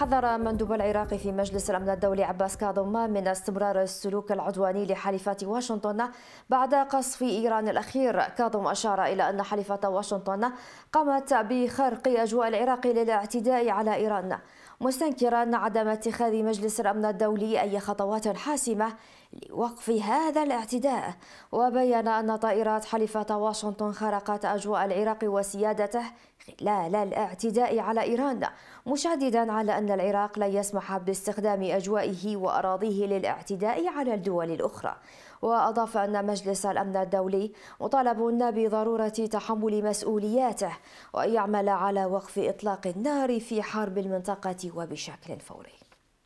حذر مندوب العراق في مجلس الأمن الدولي عباس كاظم من استمرار السلوك العدواني لحليفات واشنطن بعد قصف إيران الأخير كاظم أشار إلى أن حليفة واشنطن قامت بخرق أجواء العراق للاعتداء على إيران مستنكرا عدم اتخاذ مجلس الأمن الدولي أي خطوات حاسمة لوقف هذا الاعتداء وبين أن طائرات حلفة واشنطن خرقت أجواء العراق وسيادته خلال الاعتداء على إيران مشددا على أن العراق لا يسمح باستخدام أجوائه وأراضيه للاعتداء على الدول الأخرى وأضاف أن مجلس الأمن الدولي مطالب بضرورة تحمل مسؤولياته وأن يعمل على وقف إطلاق النار في حرب المنطقة وبشكل فوري